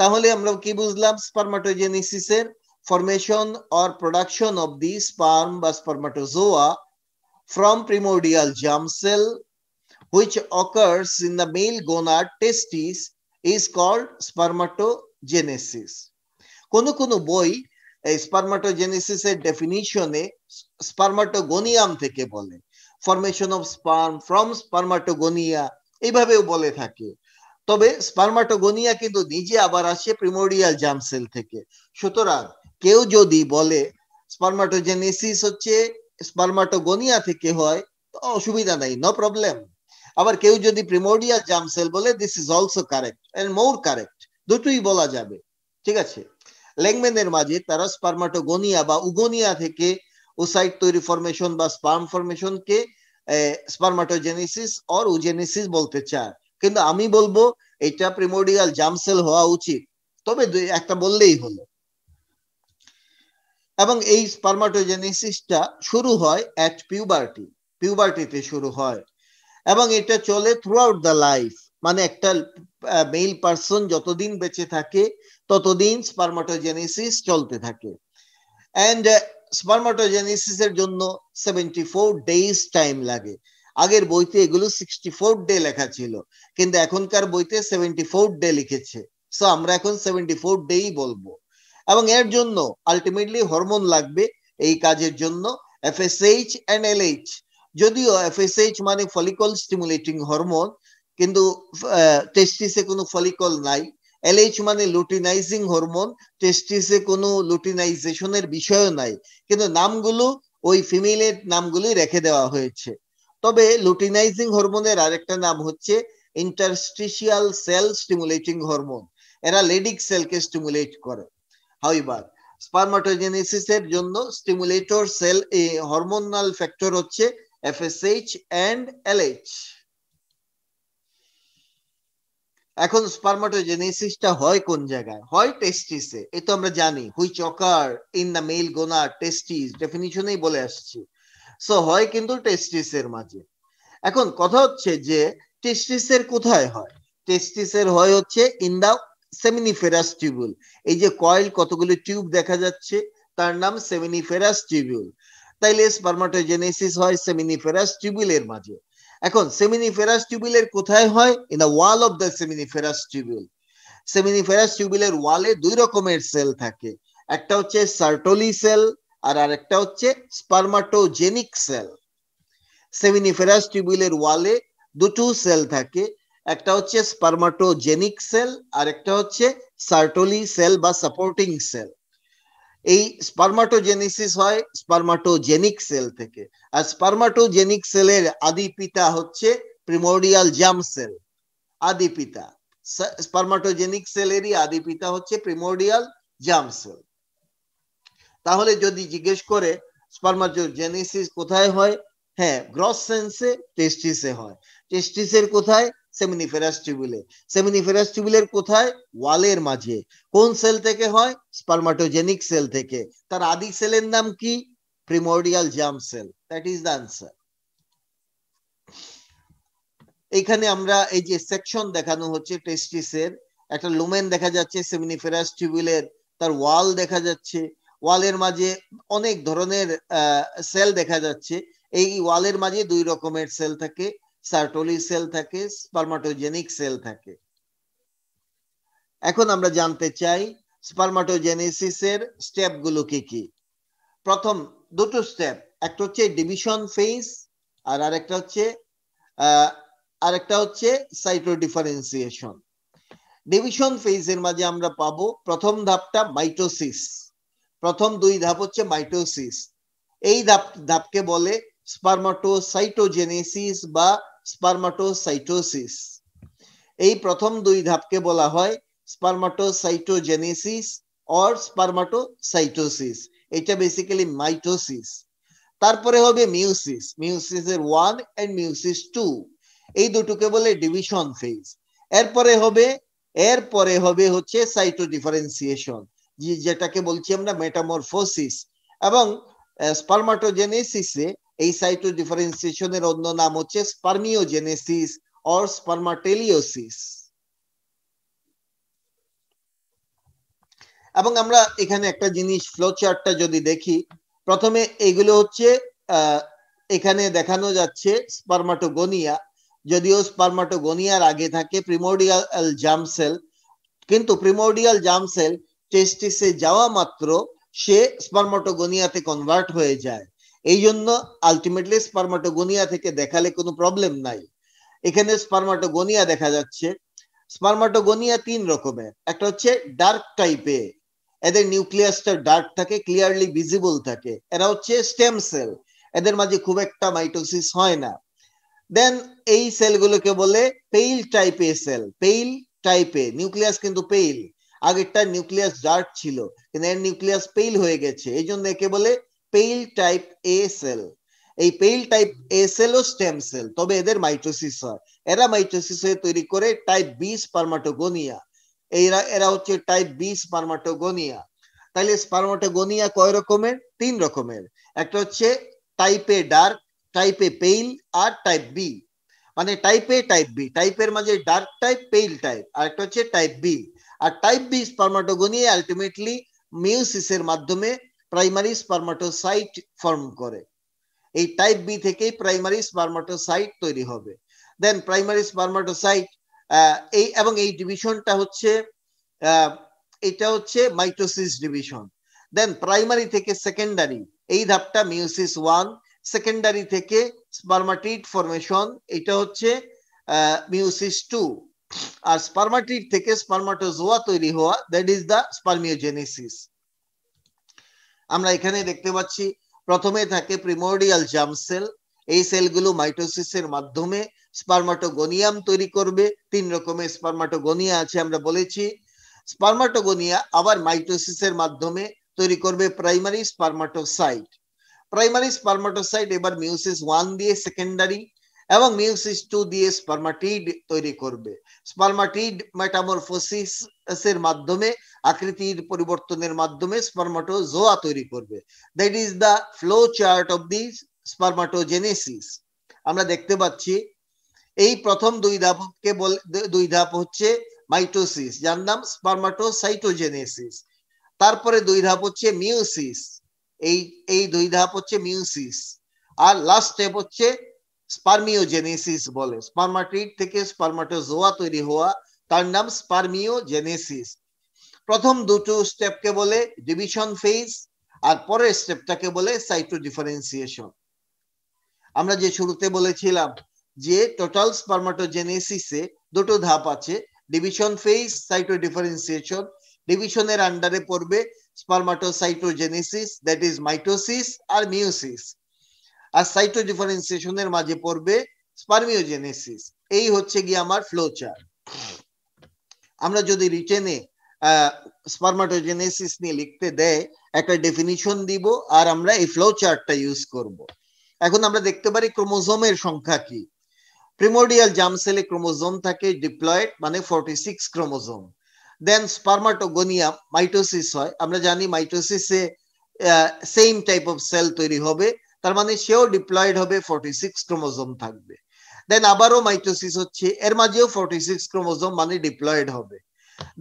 তাহলে আমরা কি বুঝলাম স্পার্মাটোজেনেসিস এর formation or production of the sperm বা spermatozoa from primordial germ cell which occurs in the male gonad testis is called spermatogenesis কোন কোন বই এই স্পার্মাটোজেনেসিস এর ডেফিনিশনে স্পার্মাটোগোনিয়াম থেকে বলে formation of sperm from spermatogonia এইভাবেও বলে থাকে তবে স্পার্মাটোগোনিয়া কিন্তু নিজে আবার আসে প্রিমোডিয়াল জাম সেল থেকে সুতরাং কেউ যদি বলে স্পার্মাটোজেনেসিস হচ্ছে স্পার্মাটোগোনিয়া থেকে হয় তো অসুবিধা নাই নো প্রবলেম আবার কেউ যদি প্রিমোডিয়াল জাম সেল বলে this is also correct and more correct দুটোই বলা যাবে ঠিক আছে ল্যাংম্যানের মাঝে তারা স্পার্মাটোগোনিয়া বা উগোনিয়া থেকে ওসাইট তৈরি ফরমেশন বা স্পার্ম ফরমেশন কে স্পার্মাটোজেনেসিস অর উজেনেসিস বলতে চায় কিন্তু আমি বলবো এটা প্রিমোডিয়াল জামসেল হওয়া উচিত তবে একটা বললেই হলো এবং এই স্পার্মাটোজেনেসিসটা শুরু হয় অ্যাট পিউবার্টি পিউবার্টিতে শুরু হয় এবং এটা চলে থ্রু আউট দ্য লাইফ মানে একটা মেল পারসন যতদিন বেঁচে থাকে ততদিন স্পার্মাটোজেনেসিস চলতে থাকে অ্যান্ড স্পার্মাটোজেনিসিস এর জন্য সেভেন্টি ফোর ডেজ টাইম লাগে আগের বইতে এগুলো সিক্সটি ফোর ডে লেখা ছিল কিন্তু এখনকার বইতে সেভেন্টি ফোর ডে লিখেছে সো আমরা এখন সেভেন্টি ফোর ডেই বলবো এবং এর জন্য আলটিমেটলি হরমোন লাগবে এই কাজের জন্য এফএসএইচ এন্ড এলএইচ যদিও এফএসএইচ মানে ফলিকল স্টিমুলেটিং হরমোন কিন্তু টেস্টিসে কোনো ফলিকল নাই এলএইচ মানে লুটিনাইজিং হরমোন টেস্টিসে কোনো লুটিনাইজেশনের বিষয় নাই কিন্তু নামগুলো ওই ফিমেলের নামগুলি রেখে দেওয়া হয়েছে তবে লুটিনাইজিং হরমোনের আরেকটা নাম হচ্ছে ইন্টারস্টিশিয়াল সেল স্টিমুলেটিং হরমোন এরা লেডিক সেলকে স্টিমুলেট করে হাইবার স্পার্মাটোজেনেসিস এর জন্য স্টিমুলেটর সেল হরমোনাল ফ্যাক্টর হচ্ছে এফএসএইচ এন্ড এলএইচ এখন স্পার্মাটোজেনেসিসটা হয় কোন জায়গায় হয় টেস্টিসে এ তো আমরা জানি which occur in the male gonad testis ডেফিনিশনেই বলে আসছি সো হয় কিন্তু টেস্টিসের মাঝে এখন কথা হচ্ছে যে টেস্টিসের কোথায় হয় টেস্টিসের হয় হচ্ছে ইন দা সেমিনিফেরাস টিউবুল এই যে কয়েল কতগুলো টিউব দেখা যাচ্ছে তার নাম সেমিনিফেরাস টিউবুল তাইলে স্পার্মাটোজেনেসিস হয় সেমিনিফেরাস টিউবুলের মাঝে এখন সেমিনিফেরাস টিউবিউলের কোথায় হয় in the wall of the seminiferous tubule seminiferous টিউবিউলের ওয়ালে দুই রকমের সেল থাকে একটা হচ্ছে সার্টোলি সেল আর আরেকটা হচ্ছে স্পার্মাটোজেনিক সেল সেমিনিফেরাস টিউবিউলের ওয়ালে দুটো সেল থাকে একটা হচ্ছে স্পার্মাটোজেনিক সেল আর একটা হচ্ছে সার্টোলি সেল বা সাপোর্টিং সেল এই স্পার্মাটোজেনিসিস হয় স্পার্মাটোজেনিক সেল থেকে আর স্পার্মাটোজেনিক সেলের আদি পিতা হচ্ছে প্রিমোডিয়াল জাম সেল আদি পিতা স্পার্মাটোজেনিক সেলেরই আদি পিতা হচ্ছে প্রিমোডিয়াল জাম সেল তাহলে যদি জিজ্ঞেস করে স্পার্মাটোজেনিসিস কোথায় হয় হ্যাঁ গ্রস সেন্সে টেস্টিসে হয় টেস্টিসের কোথায় সেমিনিফেরাস টিউবুলে সেমিনিফেরাস টিউবুলের কোথায় ওয়ালের মাঝে কোন সেল থেকে হয় স্পার্মাটোজেনিক সেল থেকে তার আদি সেলের নাম কি primordial germ cell that is the answer এখানে আমরা এই যে সেকশন দেখানো হচ্ছে টেস্টিসের একটা লুমেন দেখা যাচ্ছে সেমিনিফেরাস টিউবুলের তার ওয়াল দেখা যাচ্ছে ওয়ালের মাঝে অনেক ধরনের সেল দেখা যাচ্ছে এই ওয়ালের মাঝে দুই রকমের সেল থাকে সার্টোলি সেল থাকে স্পার্মাটোজেনিক সেল থাকে এখন আমরা জানতে চাই স্পার্মাটোজেনেসিসের গুলো কি কি প্রথম দুটো স্টেপ একটা হচ্ছে ডিভিশন ফেজ আর আরেকটা হচ্ছে আরেকটা হচ্ছে সাইটো ডিফারেন্সিয়েশন ডিভিশন ফেজের মাঝে আমরা পাবো প্রথম ধাপটা মাইটোসিস প্রথম দুই ধাপ হচ্ছে মাইটোসিস এই ধাপ ধাপকে বলে স্পার্মাটোসাইটোজেনেসিস বা স্পার্মাটোসাইটোসিস এই প্রথম দুই ধাপকে বলা হয় স্পার্মাটোসাইটোজেনেসিস অর স্পার্মাটোসাইটোসিস এটা বেসিক্যালি মাইটোসিস তারপরে হবে মিউসিস মিউসিস এর ওয়ান এন্ড মিউসিস টু এই দুটোকে বলে ডিভিশন ফেজ এরপরে হবে এরপরে হবে হচ্ছে সাইটো ডিফারেন্সিয়েশন যেটাকে বলছি আমরা মেটামরফোসিস এবং স্পার্মাটোজেনেসিসে এই সাইটো ডিফারেন্সিয়েশনের অন্য নাম হচ্ছে স্পার্মিওজেনেসিস অর স্পার্মাটেলিওসিস এবং আমরা এখানে একটা জিনিস ফ্লো চার্টটা যদি দেখি প্রথমে এগুলো হচ্ছে এখানে দেখানো যাচ্ছে স্পার্মাটোগোনিয়া যদিও স্পার্মাটোগোনিয়ার আগে থাকে প্রিমোডিয়াল জাম সেল কিন্তু প্রিমোডিয়াল জাম সেল টেস্টিসে যাওয়া মাত্র সে স্পার্মাটোগোনিয়াতে কনভার্ট হয়ে যায় এই জন্য আলটিমেটলি স্পার্মাটোগোনিয়া থেকে দেখালে কোনো প্রবলেম নাই এখানে স্পার্মাটোগোনিয়া দেখা যাচ্ছে স্পার্মাটোগোনিয়া তিন রকমের একটা হচ্ছে ডার্ক টাইপে এদের নিউক্লিয়াসটা ডার্ক থাকে ক্লিয়ারলি ভিজিবল থাকে এরা হচ্ছে স্টেম সেল এদের মাঝে খুব একটা মাইটোসিস হয় না দেন এই সেলগুলোকে বলে pale type A cell pale type A nucleus কিন্তু পেইল আগেরটা নিউক্লিয়াস ডার্ক ছিল কিন্তু এর নিউক্লিয়াস পেইল হয়ে গেছে এই জন্য একে বলে পেইল টাইপ এ সেল এই পেইল টাইপ এ ও স্টেম সেল তবে এদের মাইটোসিস হয় এরা মাইটোসিস হয়ে তৈরি করে টাইপ বি স্পার্মাটোগোনিয়া এরা এরা হচ্ছে টাইপ বি স্পার্মাটোগোনিয়া তাহলে স্পার্মাটোগোনিয়া কয় রকমের তিন রকমের একটা হচ্ছে টাইপে ডার্ক টাইপে পেইল আর টাইপ বি মানে টাইপ এ টাইপ বি টাইপের মাঝে ডার্ক টাইপ পেইল টাইপ আর একটা হচ্ছে টাইপ বি আর টাইপ বি স্পার্মাটোগোনিয়া আলটিমেটলি মিউসিসের মাধ্যমে প্রাইমারি স্পার্মাটোসাইট ফর্ম করে এই টাইপ বি থেকেই প্রাইমারি স্পার্মাটোসাইট তৈরি হবে দেন প্রাইমারি স্পার্মাটোসাইট এই এবং এই ডিভিশনটা হচ্ছে এটা হচ্ছে মাইটোসিস ডিভিশন দেন প্রাইমারি থেকে সেকেন্ডারি এই ধাপটা মিউসিস ওয়ান সেকেন্ডারি থেকে স্পার্মাটিড ফরমেশন এটা হচ্ছে মিউসিস টু আর স্পার্মাটিড থেকে স্পার্মাটোজোয়া তৈরি হওয়া দ্যাট ইজ দ্য স্পার্মিওজেনেসিস আমরা এখানে দেখতে পাচ্ছি প্রথমে থাকে প্রিমোডিয়াল জাম সেল এই সেলগুলো মাইটোসিসের মাধ্যমে স্পার্মাটোগোনিয়াম তৈরি করবে তিন রকমের স্পার্মাটোগোনিয়া আছে আমরা বলেছি স্পার্মাটোগোনিয়া আবার মাইটোসিসের মাধ্যমে তৈরি করবে প্রাইমারি স্পার্মাটোসাইট প্রাইমারি স্পার্মাটোসাইট এবার মিউসিস ওয়ান দিয়ে সেকেন্ডারি এবং মিউসিস টু দিয়ে স্পার্মাটিড তৈরি করবে স্পার্মাটিড মেটামরফোসিস এর মাধ্যমে আকৃতির পরিবর্তনের মাধ্যমে স্পার্মাটোজোয়া তৈরি করবে that is the flow chart of the spermatogenesis আমরা দেখতে পাচ্ছি এই প্রথম দুই ধাপকে বল দুই ধাপ হচ্ছে মাইটোসিস যার নাম স্পার্মাটোসাইটোজেনেসিস তারপরে দুই ধাপ হচ্ছে মিউসিস এই এই দুই ধাপ হচ্ছে মিউসিস আর লাস্ট স্টেপ হচ্ছে স্পার্মিওজেনেসিস বলে স্পার্মাটিড থেকে স্পার্মাটোজোয়া তৈরি হওয়া তার নাম স্পার্মিওজেনেসিস প্রথম দুটো স্টেপকে বলে ডিভিশন ফেজ আর পরের স্টেপটাকে বলে সাইটো ডিফারেন্সিয়েশন আমরা যে শুরুতে বলেছিলাম যে টোটাল স্পার্মাটোজেনেসিসে দুটো ধাপ আছে ডিভিশন ফেজ সাইটো ডিফারেন্সিয়েশন ডিভিশনের আন্ডারে পড়বে স্পার্মাটোসাইটোজেনেসিস দ্যাট ইজ মাইটোসিস আর মিউসিস আর সাইটো ডিফারেন্সিয়েশনের মাঝে পড়বে স্পার্মিওজেনেসিস এই হচ্ছে গিয়ে আমার ফ্লোচার আমরা যদি রিটেনে স্পার্মাটোজেনেসিস নিয়ে লিখতে দেয় একটা ডেফিনিশন দিব আর আমরা এই ফ্লো চার্টটা ইউজ করব এখন আমরা দেখতে পারি ক্রোমোজোমের সংখ্যা কি প্রিমোডিয়াল জামসেলে সেলে ক্রোমোজোম থাকে ডিপ্লয়েড মানে 46 ক্রোমোজোম দেন স্পার্মাটোগোনিয়া মাইটোসিস হয় আমরা জানি মাইটোসিসে সেম টাইপ অফ সেল তৈরি হবে তার মানে সেও ডিপ্লয়েড হবে ফোরটি সিক্স ক্রোমোজোম থাকবে দেন আবারও মাইটোসিস হচ্ছে এর মাঝেও ফোরটি সিক্স ক্রোমোজোম মানে ডিপ্লয়েড হবে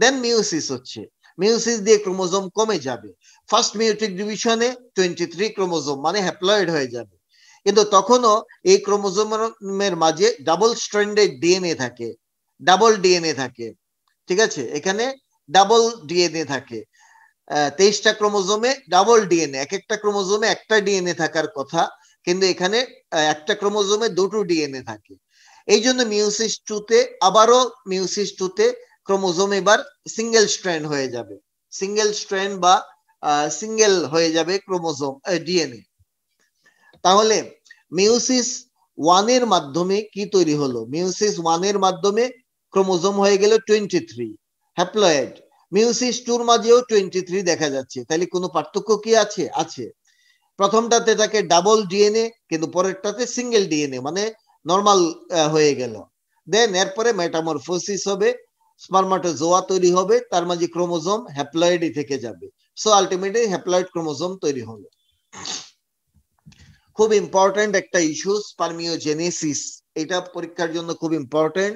দেন মিউসিস হচ্ছে মিউসিস দিয়ে ক্রোমোজোম কমে যাবে ফার্স্ট মিউটিক ডিভিশনে টোয়েন্টি থ্রি ক্রোমোজোম মানে হ্যাপ্লয়েড হয়ে যাবে কিন্তু তখনও এই ক্রোমোজোমের মাঝে ডাবল স্ট্র্যান্ডেড ডিএনএ থাকে ডাবল ডিএনএ থাকে ঠিক আছে এখানে ডাবল ডিএনএ থাকে তেইশটা ক্রোমোজোমে ডাবল ডিএনএ এক একটা ক্রোমোজোমে একটা ডিএনএ থাকার কথা কিন্তু এখানে একটা ক্রোমোজোমে দুটো ডিএনএ থাকে এই জন্য মিউসিস টুতে আবারও মিউসিস টুতে ক্রোমোজোম এবার সিঙ্গেল স্ট্র্যান্ড হয়ে যাবে সিঙ্গেল স্ট্র্যান্ড বা সিঙ্গেল হয়ে যাবে ক্রোমোজোম ডিএনএ তাহলে মিউসিস ওয়ানের মাধ্যমে কি তৈরি হলো মিউসিস ওয়ানের মাধ্যমে ক্রোমোজোম হয়ে গেল টোয়েন্টি থ্রি হ্যাপ্লয়েড মিউসিস টুর মাঝেও টোয়েন্টি থ্রি দেখা যাচ্ছে তাহলে কোনো পার্থক্য কি আছে আছে প্রথমটাতে তাকে ডাবল ডিএনএ কিন্তু পরেরটাতে সিঙ্গেল ডিএনএ মানে নর্মাল হয়ে গেল দেন এরপরে মেটামরফোসিস হবে স্পার্মাটোজোয়া তৈরি হবে তার মাঝে ক্রোমোজোম হ্যাপ্লয়েডই থেকে যাবে সো আলটিমেটলি হ্যাপ্লয়েড ক্রোমোজোম তৈরি হলো খুব ইম্পর্টেন্ট একটা ইস্যু স্পার্মিওজেনেসিস এটা পরীক্ষার জন্য খুব ইম্পর্টেন্ট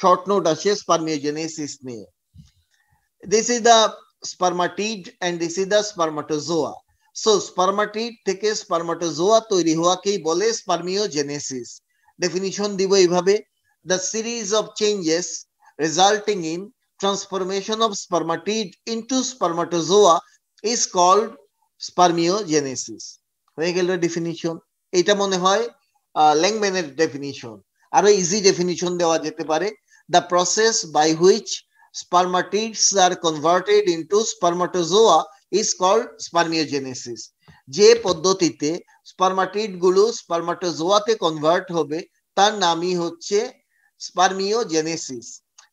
শর্ট নোট আছে স্পার্মিওজেনেসিস নিয়ে this is the spermatid and this is the spermatozoa so spermatid থেকে স্পার্মাটোজোয়া তৈরি হওয়াকেই বলে spermiogenesis. Definition দিব এইভাবে the series of changes resulting in transformation of spermatid into spermatozoa is called spermiogenesis হয়ে গেল ডেফিনিশন এটা মনে হয় ল্যাংম্যানের ডেফিনিশন আরো ইজি ডেফিনিশন দেওয়া যেতে পারে the process by which spermatids are converted into spermatozoa is called spermiogenesis যে পদ্ধতিতে স্পার্মাটিড গুলো স্পার্মাটোজোয়াতে কনভার্ট হবে তার নামই হচ্ছে স্পার্মিওজেনেসিস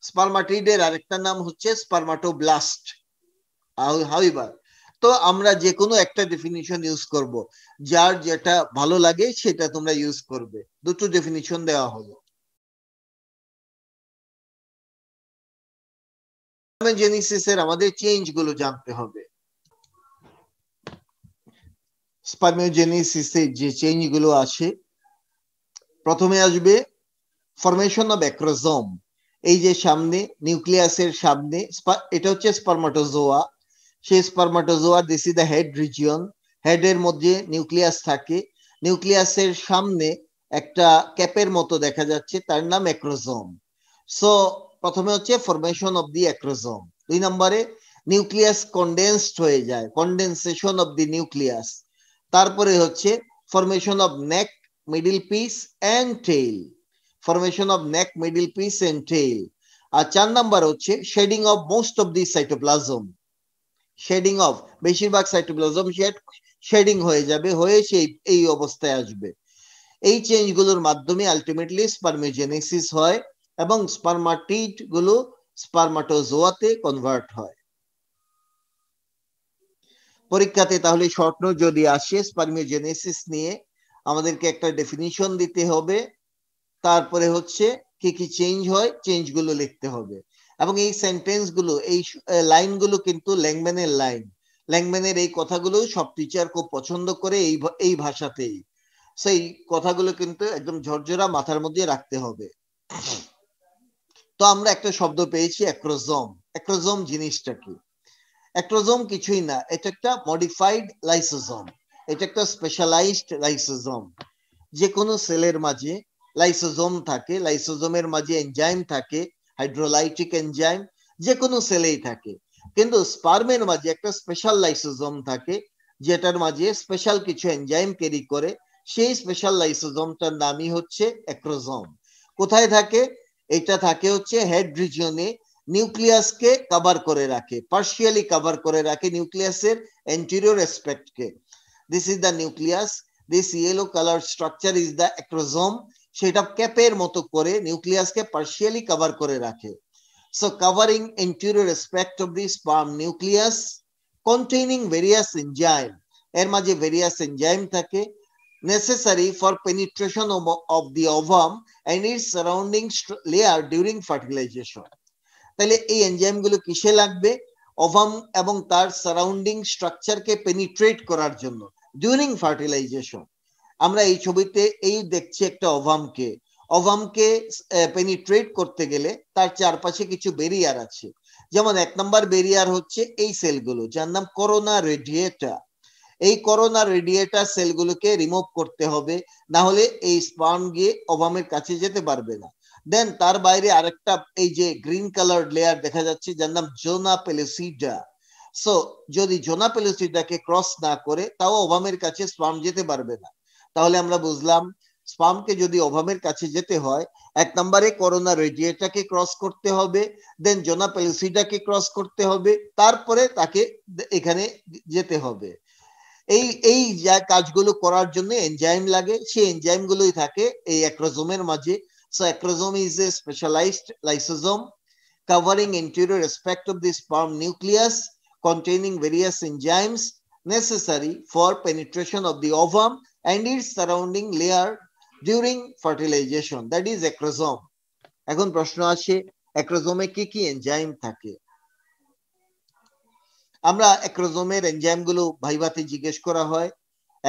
স্পার্মাটিডের আরেকটা নাম হচ্ছে স্পার্মাটোব্লাস্ট হাউইভার তো আমরা যে কোনো একটা ডেফিনিশন ইউজ করব যার যেটা ভালো লাগে সেটা তোমরা ইউজ করবে দুটো ডেফিনিশন দেওয়া হলো জেনিসিস আমাদের চেঞ্জ জানতে হবে স্পার্মিওজেনিসিসে যে আছে প্রথমে আসবে ফরমেশন অফ এই যে সামনে নিউক্লিয়াসের সামনে এটা হচ্ছে স্পার্মাটোজোয়া সেই spermatozoa this is the head region হেডের মধ্যে নিউক্লিয়াস থাকে নিউক্লিয়াসের সামনে একটা ক্যাপের মতো দেখা যাচ্ছে তার নাম অ্যাক্রোজোম সো প্রথমে হচ্ছে ফরমেশন অফ দি অ্যাক্রোজম দুই নম্বরে নিউক্লিয়াস কন্ডেন্সড হয়ে যায় কন্ডেনসেশন অফ দি নিউক্লিয়াস তারপরে হচ্ছে formation of neck middle piece and tail formation of neck middle piece and tail আর চার নাম্বার হচ্ছে shedding of most of the cytoplasm shedding of বেশিরভাগ সাইটোপ্লাজম শেড শেডিং হয়ে যাবে হয়ে সেই এই অবস্থায় আসবে এই চেঞ্জগুলোর মাধ্যমে আলটিমেটলি স্পার্মিওজেনেসিস হয় এবং স্পার্মাটিট গুলো স্পার্মাটোজোয়াতে কনভার্ট হয় পরীক্ষাতে তাহলে স্বপ্ন যদি আসে স্পার্মিওজেনেসিস নিয়ে আমাদেরকে একটা ডেফিনিশন দিতে হবে তারপরে হচ্ছে কি কি চেঞ্জ হয় চেঞ্জ গুলো লিখতে হবে এবং এই সেন্টেন্স গুলো এই লাইনগুলো কিন্তু ল্যাংম্যানের লাইন ল্যাংম্যানের এই কথাগুলো সব টিচার খুব পছন্দ করে এই এই ভাষাতেই সেই কথাগুলো কিন্তু একদম ঝরঝরা মাথার মধ্যে রাখতে হবে তো আমরা একটা শব্দ পেয়েছি অ্যাক্রোজম অ্যাক্রোজম জিনিসটা কি অ্যাক্রোজম কিছুই না এটা একটা মডিফাইড লাইসোজম এটা একটা স্পেশালাইজড লাইসোজম যে কোনো সেলের মাঝে লাইসোজম থাকে লাইসোজমের মাঝে এনজাইম থাকে হাইড্রোলাইটিক এনজাইম যে কোনো সেলেই থাকে কিন্তু স্পার্মের মাঝে একটা স্পেশাল লাইসোজম থাকে যেটার মাঝে স্পেশাল কিছু এনজাইম ক্যারি করে সেই স্পেশাল লাইসোজমটার নামই হচ্ছে অ্যাক্রোজম কোথায় থাকে এটা থাকে হচ্ছে হেড রিজনে নিউক্লিয়াসকে কভার করে রাখে পার্সিয়ালি কভার করে রাখে নিউক্লিয়াসের এন্টিরিয়র অ্যাসপেক্টকে this is the nucleus this yellow colour structure is the acrosome সেটা ক্যাপের মতো করে নিউক্লিয়াসকে পার্সিয়ালি কভার করে রাখে so covering anterior aspect of this sperm nucleus containing various enzyme এর মাঝে ভেরিয়াস এনজাইম থাকে necessary for penetration of the ovum and it surrounding layer during fertilisation তাহলে এই এনজাইমগুলো কিসে লাগবে ওভাম এবং তার সারাউন্ডিং স্ট্রাকচারকে পেনিট্রেট করার জন্য ডিউরিং ফার্টিলাইজেশন আমরা এই ছবিতে এই দেখছি একটা ওভামকে ওভামকে পেনিট্রেট করতে গেলে তার চারপাশে কিছু বেরিয়ার আছে যেমন এক নম্বর বেরিয়ার হচ্ছে এই সেলগুলো যার নাম করোনা রেডিয়েটা এই করোনা রেডিয়েটার সেলগুলোকে রিমুভ করতে হবে না হলে এই স্পার্ম গিয়ে ওভামের কাছে যেতে পারবে না দেন তার বাইরে আরেকটা এই যে গ্রিন কালার লেয়ার দেখা যাচ্ছে যার নাম জোনা পেলেসিডা সো যদি জোনা পেলেসিডাকে ক্রস না করে তাও ওভামের কাছে স্পার্ম যেতে পারবে না তাহলে আমরা বুঝলাম স্পামকে যদি ওভামের কাছে যেতে হয় এক নম্বরে করোনা রেডিয়েটাকে ক্রস করতে হবে দেন জোনা পেলেসিডাকে ক্রস করতে হবে তারপরে তাকে এখানে যেতে হবে এই এই যা কাজগুলো করার জন্য এনজাইম লাগে সেই এনজাইম গুলোই থাকে এই অ্যাক্রোজোমের মাঝে so acrosome is a specialised lysosome covering interior respect of this sperm nucleus containing various enzymes necessary for penetration of the ovum and its surrounding layer during fertilisation that is acrosome এখন প্রশ্ন আছে অ্যাক্রোজোমে কি কি enzyme থাকে আমরা একরোজোমের এনজাইমগুলো ভাইভাতে জিজ্ঞেস করা হয়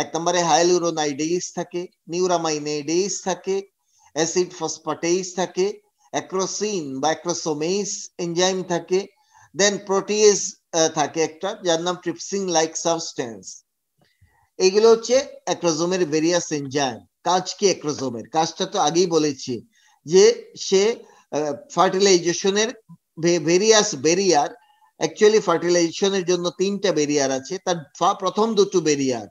এক নম্বরে হাইলুরোনাইডেইস থাকে নিউরামাইনেডেইস থাকে অ্যাসিড ফসফাটেইস থাকে অ্যাক্রোসিন বা অ্যাক্রোসোমেইস এনজাইম থাকে দেন প্রোটিয়েজ থাকে একটা যার নাম ট্রিপসিং লাইক সাবস্টেন্স এইগুলো হচ্ছে অ্যাক্রোজোমের ভেরিয়াস এনজাইম কাজ কি অ্যাক্রোজোমের কাজটা তো আগেই বলেছি যে সে ফার্টিলাইজেশনের ভেরিয়াস বেরিয়ার অ্যাকচুয়ালি ফার্টিলাইজেশনের জন্য তিনটা বেরিয়ার আছে তার প্রথম দুটো বেরিয়ার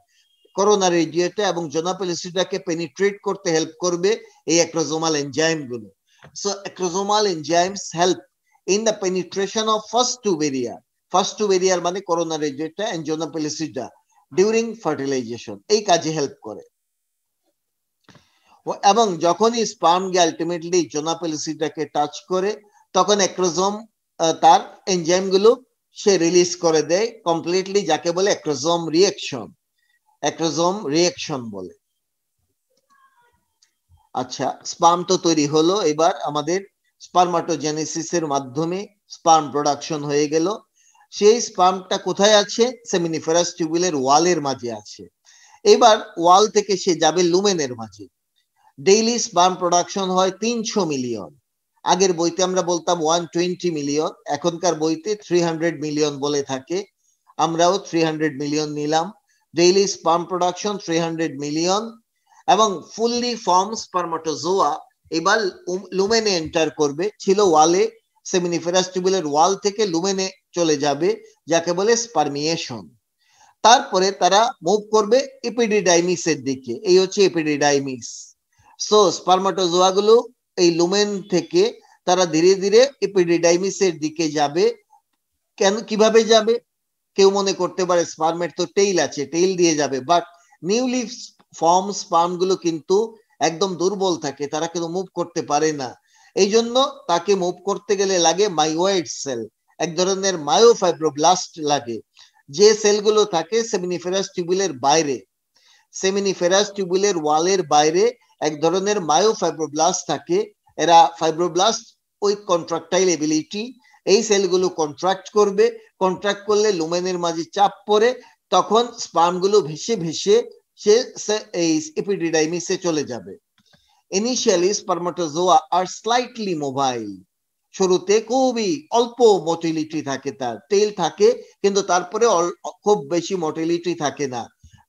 করোনার এজিয়াটা এবং জোনাপেলিসিটাকে পেনিট্রেট করতে হেল্প করবে এই অ্যাক্রোজোমাল এনজাইম গুলো so acrosomal enzymes help in the penetration of first two barrier first two barrier মানে corona radiata and zona pellucida during fertilisation এই কাজে হেল্প করে এবং যখনই স্পার্ম গিয়ে আলটিমেটলি জোনাপেলিসিটাকে টাচ করে তখন অ্যাক্রোজোম তার এনজাইমগুলো সে রিলিজ করে দেয় কমপ্লিটলি যাকে বলে অ্যাক্রোজম রিয়েকশন অ্যাক্রোজোম রিয়েকশন বলে আচ্ছা স্পাম তো তৈরি হলো এবার আমাদের স্পার্মাটোজেনেসিসের মাধ্যমে স্পার্ম প্রোডাকশন হয়ে গেল সেই স্পার্মটা কোথায় আছে সেমিনিফেরাস টিউবুলের ওয়ালের মাঝে আছে এবার ওয়াল থেকে সে যাবে লুমেনের মাঝে ডেইলি স্পার্ম প্রোডাকশন হয় তিনশো মিলিয়ন আগের বইতে আমরা বলতাম ওয়ান টোয়েন্টি মিলিয়ন এখনকার বইতে থ্রি হান্ড্রেড মিলিয়ন বলে থাকে আমরাও থ্রি হান্ড্রেড মিলিয়ন নিলাম daily sperm production three hundred million এবং ফুললি ফর্ম স্পার্মাটোজোয়া এবার লুমেনে এন্টার করবে ছিল ওয়ালে সেমিনিফেরাস টিউবুলের ওয়াল থেকে লুমেনে চলে যাবে যাকে বলে স্পার্মিয়েশন তারপরে তারা মুভ করবে এপিডিডাইমিস এর দিকে এই হচ্ছে এপিডিডাইমিস সো স্পার্মাটোজোয়া গুলো এই লুমেন থেকে তারা ধীরে ধীরে এপিডিডাইমিসের দিকে যাবে কেন কিভাবে যাবে কেউ মনে করতে পারে স্পার্মের তো টেইল আছে টেইল দিয়ে যাবে বাট নিউলি ফর্ম স্পার্ম গুলো কিন্তু একদম দুর্বল থাকে তারা কিন্তু মুভ করতে পারে না এই জন্য তাকে মুভ করতে গেলে লাগে মাইওয়াইড সেল এক ধরনের মায়োফাইব্রোব্লাস্ট লাগে যে সেলগুলো থাকে সেমিনিফেরাস টিউবুলের বাইরে সেমিনিফেরাস টিউবুলের ওয়ালের বাইরে এক ধরনের মায়োফাইব্রোব্লাস্ট থাকে এরা ফাইব্রোব্লাস্ট ওই কন্ট্রাক্টাইল এবিলিটি এই সেলগুলো কন্ট্রাক্ট করবে কন্ট্রাক্ট করলে লুমেনের মাঝে চাপ পড়ে তখন স্পার্মগুলো ভেসে ভেসে সে এই এপিডিডাইমিসে চলে যাবে ইনিশিয়ালি স্পার্মাটোজোয়া আর স্লাইটলি মোবাইল শুরুতে খুবই অল্প মোটিলিটি থাকে তার টেল থাকে কিন্তু তারপরে খুব বেশি মোটিলিটি থাকে না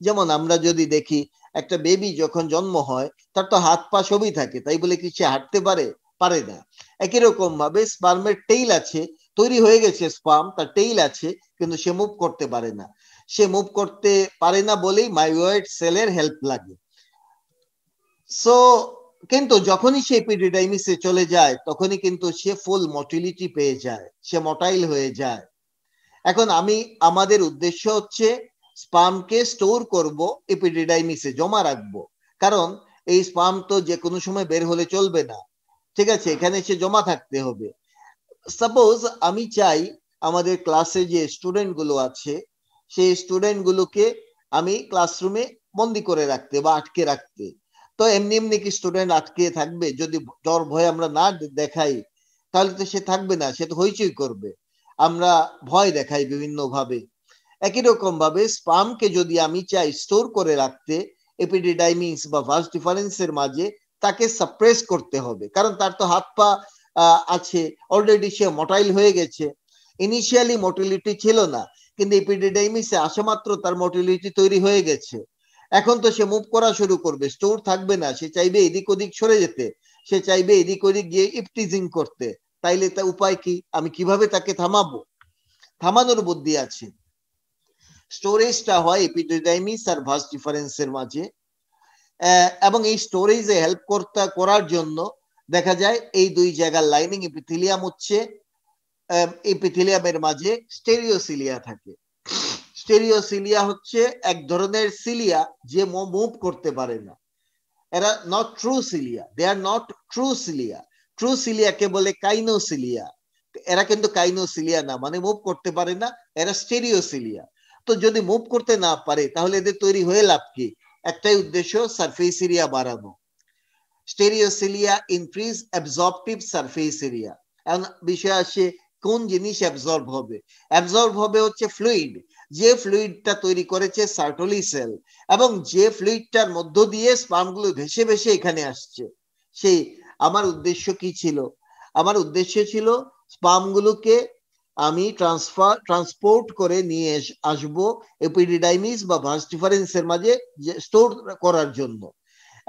যেমন আমরা যদি দেখি একটা বেবি যখন জন্ম হয় তার তো হাত পা সবই থাকে তাই বলে কি সে হাঁটতে পারে পারে না একই রকম ভাবে স্পার্মের টেইল আছে তৈরি হয়ে গেছে স্পার্ম তার টেইল আছে কিন্তু সে মুভ করতে পারে না সে মুভ করতে পারে না বলেই মাইওয়েড সেলের হেল্প লাগে সো কিন্তু যখনই সে পিডিডাইমিসে চলে যায় তখনই কিন্তু সে ফুল মটিলিটি পেয়ে যায় সে মোটাইল হয়ে যায় এখন আমি আমাদের উদ্দেশ্য হচ্ছে স্পামকে স্টোর করব এপিডিডাইমিসে জমা রাখবো কারণ এই স্পাম তো যে কোনো সময় বের হলে চলবে না ঠিক আছে এখানে সে জমা থাকতে হবে সাপোজ আমি চাই আমাদের ক্লাসে যে স্টুডেন্ট গুলো আছে সেই স্টুডেন্ট গুলোকে আমি ক্লাসরুমে বন্দি করে রাখতে বা আটকে রাখতে তো এমনি এমনি কি স্টুডেন্ট আটকে থাকবে যদি জ্বর ভয় আমরা না দেখাই তাহলে তো সে থাকবে না সে তো হইচই করবে আমরা ভয় দেখাই বিভিন্ন ভাবে একই রকম ভাবে স্পামকে যদি আমি চাই স্টোর করে রাখতে এপিডিডাইমিংস বা ভাস ডিফারেন্সের মাঝে তাকে সাপ্রেস করতে হবে কারণ তার তো হাত পা আছে অলরেডি সে মোটাইল হয়ে গেছে ইনিশিয়ালি মোটিলিটি ছিল না কিন্তু এপিডিডাইমিসে আসা মাত্র তার মোটিলিটি তৈরি হয়ে গেছে এখন তো সে মুভ করা শুরু করবে স্টোর থাকবে না সে চাইবে এদিক ওদিক সরে যেতে সে চাইবে এদিক ওদিক গিয়ে ইপটিজিং করতে তাইলে তা উপায় কি আমি কিভাবে তাকে থামাবো থামানোর বুদ্ধি আছে স্টোরেজটা হয় এপিডোডাইমিস আর ভাস ডিফারেন্সের মাঝে এবং এই স্টোরেজে হেল্প করতে করার জন্য দেখা যায় এই দুই জায়গার লাইনিং এপিথিলিয়াম হচ্ছে এপিথিলিয়ামের মাঝে স্টেরিওসিলিয়া থাকে স্টেরিওসিলিয়া হচ্ছে এক ধরনের সিলিয়া যে মুভ করতে পারে না এরা not true cilia they are not true cilia true সিলিয়াকে বলে কাইনোসিলিয়া এরা কিন্তু কাইনোসিলিয়া না মানে মুভ করতে পারে না এরা স্টেরিওসিলিয়া তো যদি মুভ করতে না পারে তাহলে এদের তৈরি হয়ে লাভ কি একটাই উদ্দেশ্য সারফেস এরিয়া বাড়ানো stereocilia increase absorptive surface area এখন বিষয় আসে কোন জিনিস অ্যাবজর্ব হবে অ্যাবজর্ব হবে হচ্ছে ফ্লুইড যে ফ্লুইডটা তৈরি করেছে সার্টোলি সেল এবং যে ফ্লুইডটার মধ্য দিয়ে স্পামগুলো ভেসে ভেসে এখানে আসছে সেই আমার উদ্দেশ্য কি ছিল আমার উদ্দেশ্য ছিল স্পামগুলোকে আমি ট্রান্সফার ট্রান্সপোর্ট করে নিয়ে আসব এপিডিডাইমিস বা ভার্স ডিফারেন্সের মাঝে স্টোর করার জন্য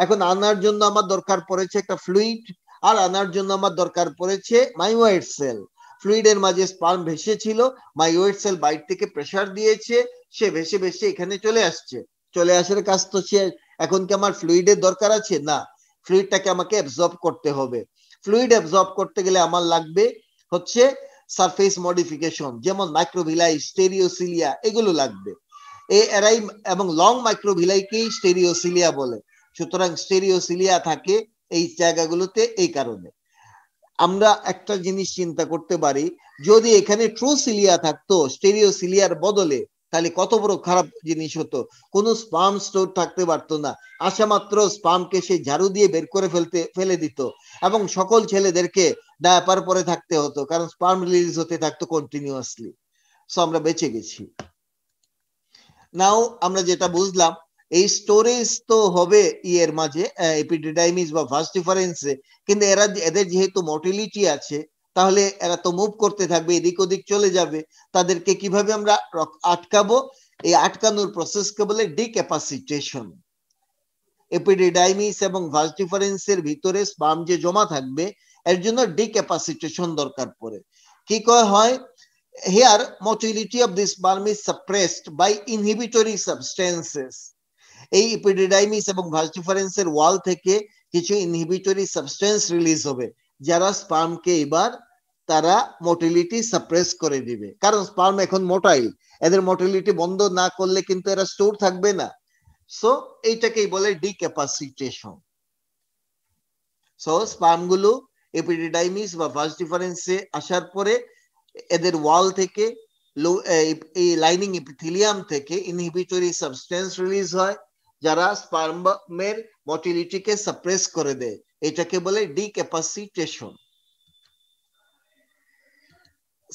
এখন আনার জন্য আমার দরকার পড়েছে একটা ফ্লুইড আর আনার জন্য আমার দরকার পড়েছে মাইওয়াইড সেল ফ্লুইডের মাঝে স্পার্ম ভেসেছিল মাইওয়াইড সেল বাইর থেকে প্রেশার দিয়েছে সে ভেসে ভেসে এখানে চলে আসছে চলে আসার কাজ তো সে এখন কি আমার ফ্লুইডের দরকার আছে না ফ্লুইডটাকে আমাকে অ্যাবজর্ব করতে হবে ফ্লুইড অ্যাবজর্ব করতে গেলে আমার লাগবে হচ্ছে সারফেস মডিফিকেশন যেমন মাইক্রোভিলাই স্টেরিওসিলিয়া এগুলো লাগবে এরাই এবং লং মাইক্রোভিলাইকেই স্টেরিওসিলিয়া বলে সুতরাং স্টেরিওসিলিয়া থাকে এই জায়গাগুলোতে এই কারণে আমরা একটা জিনিস চিন্তা করতে পারি যদি এখানে ট্রুসিলিয়া থাকতো স্টেরিওসিলিয়ার বদলে তাহলে কত বড় খারাপ জিনিস হতো কোনো স্পাম স্টোর থাকতে পারত না আসা মাত্র স্পামকে সে ঝাড়ু দিয়ে বের করে ফেলতে ফেলে দিত এবং সকল ছেলেদেরকে ডায়াপার পরে থাকতে হতো কারণ স্পাম রিলিজ হতে থাকতো কন্টিনিউয়াসলি সো আমরা বেঁচে গেছি নাও আমরা যেটা বুঝলাম এই স্টোরেজ তো হবে ইয়ের মাঝে এপিডিডাইমিস বা ফার্স্ট ডিফারেন্সে কিন্তু এরা এদের যেহেতু মোটিলিটি আছে তাহলে এরা তো মুভ করতে থাকবে এদিক ওদিক চলে যাবে তাদেরকে কিভাবে আমরা আটকাবো এই আটকানোর প্রসেসকে বলে ডিক্যাপাসিটেশন এপিডিডাইমিস এবং ভাস ডিফারেন্সের ভিতরে স্পাম যে জমা থাকবে এর জন্য ডিক্যাপাসিটেশন দরকার পড়ে কি কয় হয় here motility of this sperm is suppressed by inhibitory substances এই ইপিডিডাইমিস এবং ভাস ডিফারেন্সের ওয়াল থেকে কিছু ইনহিবিটরি সাবস্টেন্স রিলিজ হবে যারা স্পামকে এবার তারা মোটিলিটি সাপ্রেস করে দিবে কারণ স্পার্ম এখন মোটাইল এদের মোটিলিটি বন্ধ না করলে কিন্তু এরা স্টোর থাকবে না সো এইটাকেই বলে ডিক্যাপাসিটেশন সো স্পার্ম গুলো এপিডিডাইমিস বা ফার্স্ট ডিফারেন্সে আসার পরে এদের ওয়াল থেকে এই লাইনিং এপিথিলিয়াম থেকে ইনহিবিটরি সাবস্টেন্স রিলিজ হয় যারা স্পার্মের মটিলিটিকে সাপ্রেস করে দেয় এটাকে বলে ডিক্যাপাসিটেশন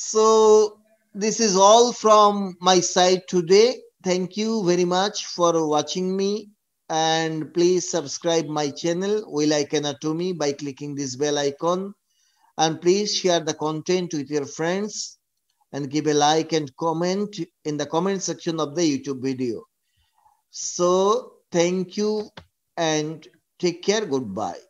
So this is all from my side today. Thank you very much for watching me and please subscribe my channel Will Icon Atomy by clicking this bell icon and please share the content with your friends and give a like and comment in the comment section of the YouTube video. So thank you and take care. Goodbye.